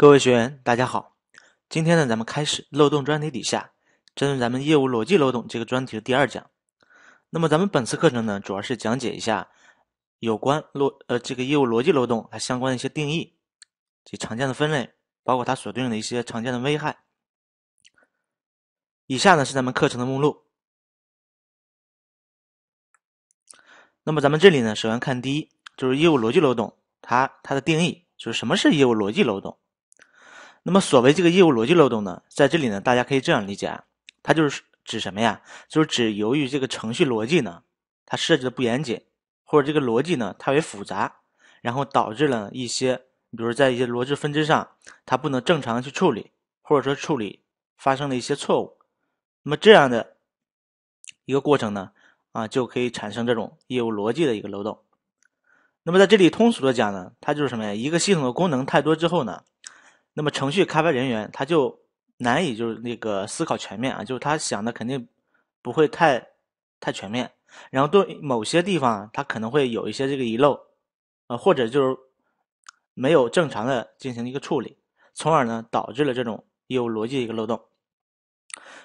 各位学员，大家好。今天呢，咱们开始漏洞专题底下，针对咱们业务逻辑漏洞这个专题的第二讲。那么，咱们本次课程呢，主要是讲解一下有关逻呃这个业务逻辑漏洞它相关的一些定义，及常见的分类，包括它所对应的一些常见的危害。以下呢是咱们课程的目录。那么，咱们这里呢，首先看第一，就是业务逻辑漏洞，它它的定义，就是什么是业务逻辑漏洞？那么，所谓这个业务逻辑漏洞呢，在这里呢，大家可以这样理解啊，它就是指什么呀？就是指由于这个程序逻辑呢，它设置不严谨，或者这个逻辑呢太为复杂，然后导致了一些，比如在一些逻辑分支上，它不能正常的去处理，或者说处理发生了一些错误，那么这样的一个过程呢，啊，就可以产生这种业务逻辑的一个漏洞。那么在这里通俗的讲呢，它就是什么呀？一个系统的功能太多之后呢？那么，程序开发人员他就难以就是那个思考全面啊，就是他想的肯定不会太太全面，然后对某些地方他可能会有一些这个遗漏，呃，或者就是没有正常的进行一个处理，从而呢导致了这种业务逻辑的一个漏洞。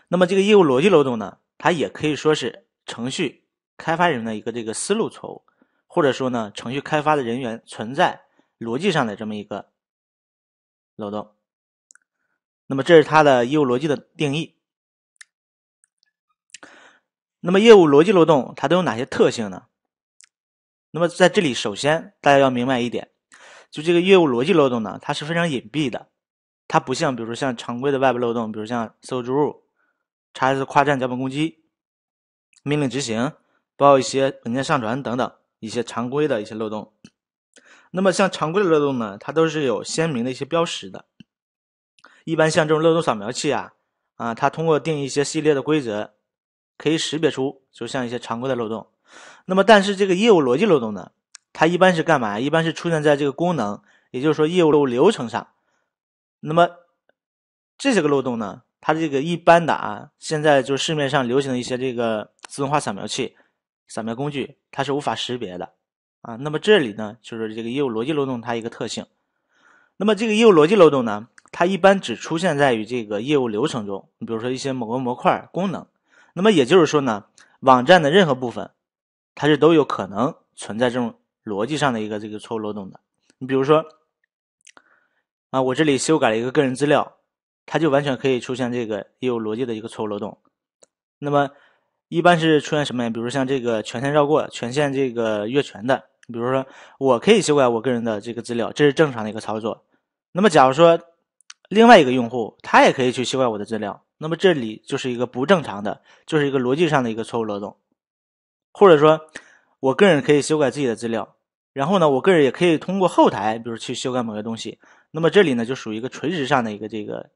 那么这个业务逻辑漏洞呢，它也可以说是程序开发人的一个这个思路错误，或者说呢程序开发的人员存在逻辑上的这么一个。漏洞，那么这是它的业务逻辑的定义。那么业务逻辑漏洞它都有哪些特性呢？那么在这里，首先大家要明白一点，就这个业务逻辑漏洞呢，它是非常隐蔽的，它不像比如说像常规的外部漏洞，比如像 s 猪、l S 跨站脚本攻击、命令执行，包括一些文件上传等等一些常规的一些漏洞。那么像常规的漏洞呢，它都是有鲜明的一些标识的。一般像这种漏洞扫描器啊，啊，它通过定一些系列的规则，可以识别出，就像一些常规的漏洞。那么，但是这个业务逻辑漏洞呢，它一般是干嘛？一般是出现在这个功能，也就是说业务业务流程上。那么这些个漏洞呢，它这个一般的啊，现在就市面上流行的一些这个自动化扫描器、扫描工具，它是无法识别的。啊，那么这里呢，就是这个业务逻辑漏洞它一个特性。那么这个业务逻辑漏洞呢，它一般只出现在于这个业务流程中，你比如说一些某个模块功能。那么也就是说呢，网站的任何部分，它是都有可能存在这种逻辑上的一个这个错误漏洞的。你比如说，啊，我这里修改了一个个人资料，它就完全可以出现这个业务逻辑的一个错误漏洞。那么一般是出现什么呀？比如像这个权限绕过、权限这个越权的。比如说，我可以修改我个人的这个资料，这是正常的一个操作。那么，假如说另外一个用户他也可以去修改我的资料，那么这里就是一个不正常的，就是一个逻辑上的一个错误漏洞。或者说我个人可以修改自己的资料，然后呢，我个人也可以通过后台，比如去修改某些东西，那么这里呢就属于一个垂直上的一个这个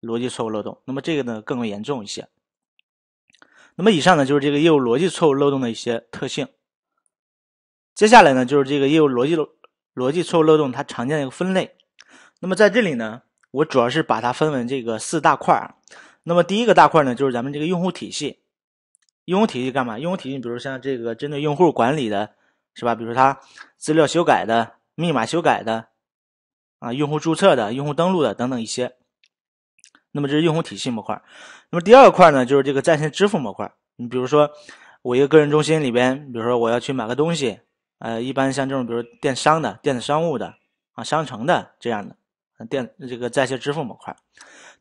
逻辑错误漏洞。那么这个呢更为严重一些。那么以上呢就是这个业务逻辑错误漏洞的一些特性。接下来呢，就是这个业务逻辑逻辑错误漏洞它常见的一个分类。那么在这里呢，我主要是把它分为这个四大块。那么第一个大块呢，就是咱们这个用户体系。用户体系干嘛？用户体系比如像这个针对用户管理的，是吧？比如他资料修改的、密码修改的，啊，用户注册的、用户登录的等等一些。那么这是用户体系模块。那么第二块呢，就是这个在线支付模块。你比如说，我一个个人中心里边，比如说我要去买个东西。呃，一般像这种，比如电商的、电子商务的啊、商城的这样的，电这个在线支付模块。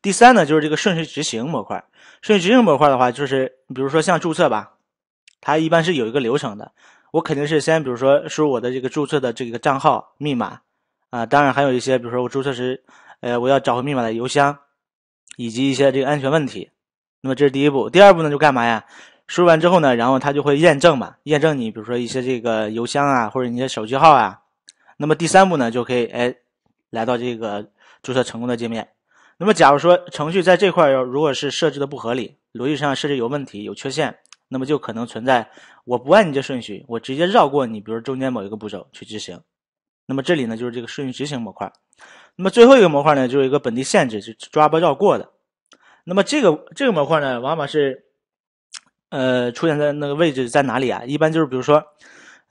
第三呢，就是这个顺序执行模块。顺序执行模块的话，就是比如说像注册吧，它一般是有一个流程的。我肯定是先，比如说输入我的这个注册的这个账号、密码啊，当然还有一些，比如说我注册时，呃，我要找回密码的邮箱，以及一些这个安全问题。那么这是第一步。第二步呢，就干嘛呀？输入完之后呢，然后它就会验证嘛，验证你，比如说一些这个邮箱啊，或者你的手机号啊。那么第三步呢，就可以哎，来到这个注册成功的界面。那么假如说程序在这块儿，如果是设置的不合理，逻辑上设置有问题、有缺陷，那么就可能存在我不按你这顺序，我直接绕过你，比如中间某一个步骤去执行。那么这里呢，就是这个顺序执行模块。那么最后一个模块呢，就是一个本地限制，是抓包绕过的。那么这个这个模块呢，往往是。呃，出现在那个位置在哪里啊？一般就是比如说，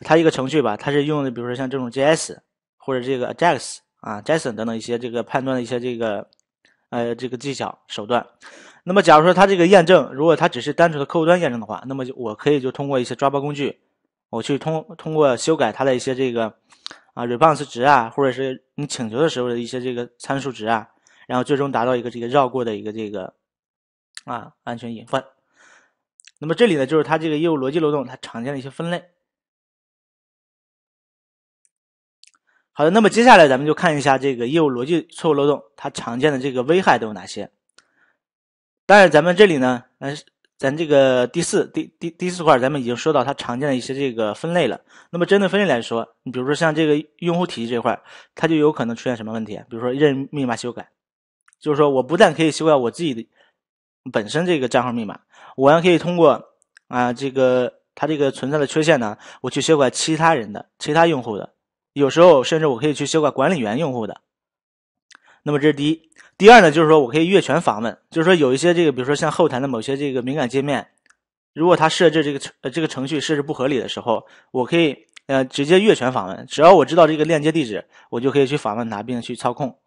它一个程序吧，它是用的比如说像这种 JS 或者这个 j a x 啊，JSON 等等一些这个判断的一些这个呃这个技巧手段。那么假如说它这个验证，如果它只是单纯的客户端验证的话，那么就我可以就通过一些抓包工具，我去通通过修改它的一些这个啊 response 值啊，或者是你请求的时候的一些这个参数值啊，然后最终达到一个这个绕过的一个这个啊安全隐患。那么这里呢，就是它这个业务逻辑漏洞它常见的一些分类。好的，那么接下来咱们就看一下这个业务逻辑错误漏洞它常见的这个危害都有哪些。当然，咱们这里呢，呃，咱这个第四第第第四块，咱们已经说到它常见的一些这个分类了。那么针对分类来说，你比如说像这个用户体系这块，它就有可能出现什么问题？比如说认密码修改，就是说我不但可以修改我自己的本身这个账号密码。我还可以通过啊，这个他这个存在的缺陷呢，我去修改其他人的、其他用户的，有时候甚至我可以去修改管理员用户的。那么这是第一，第二呢，就是说我可以越权访问，就是说有一些这个，比如说像后台的某些这个敏感界面，如果他设置这个呃这个程序设置不合理的时候，我可以呃直接越权访问，只要我知道这个链接地址，我就可以去访问它并去操控。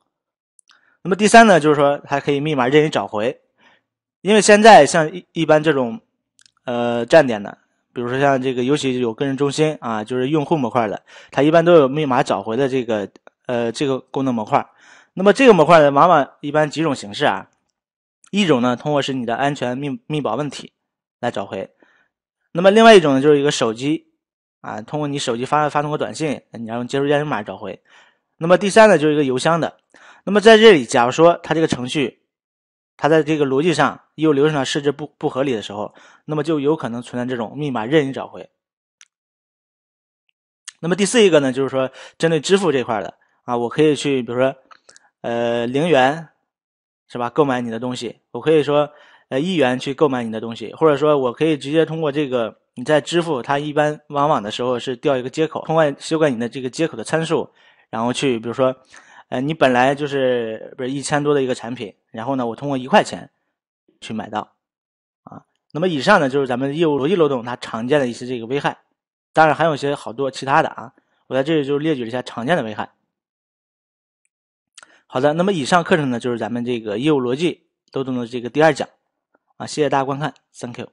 那么第三呢，就是说还可以密码任意找回。因为现在像一一般这种，呃站点的，比如说像这个，尤其有个人中心啊，就是用户模块的，它一般都有密码找回的这个呃这个功能模块。那么这个模块呢，往往一般几种形式啊，一种呢通过是你的安全密密保问题来找回，那么另外一种呢就是一个手机啊，通过你手机发发送个短信，你要用接收验证码找回。那么第三呢就是一个邮箱的。那么在这里，假如说它这个程序，它在这个逻辑上。业务流程上设置不不合理的时候，那么就有可能存在这种密码任意找回。那么第四一个呢，就是说针对支付这块的啊，我可以去比如说，呃零元，是吧？购买你的东西，我可以说呃一元去购买你的东西，或者说我可以直接通过这个你在支付它一般往往的时候是调一个接口，通过修改你的这个接口的参数，然后去比如说，呃你本来就是不是一千多的一个产品，然后呢我通过一块钱。去买到，啊，那么以上呢就是咱们业务逻辑漏洞它常见的一些这个危害，当然还有一些好多其他的啊，我在这里就列举了一下常见的危害。好的，那么以上课程呢就是咱们这个业务逻辑漏洞的这个第二讲，啊，谢谢大家观看，Thank you。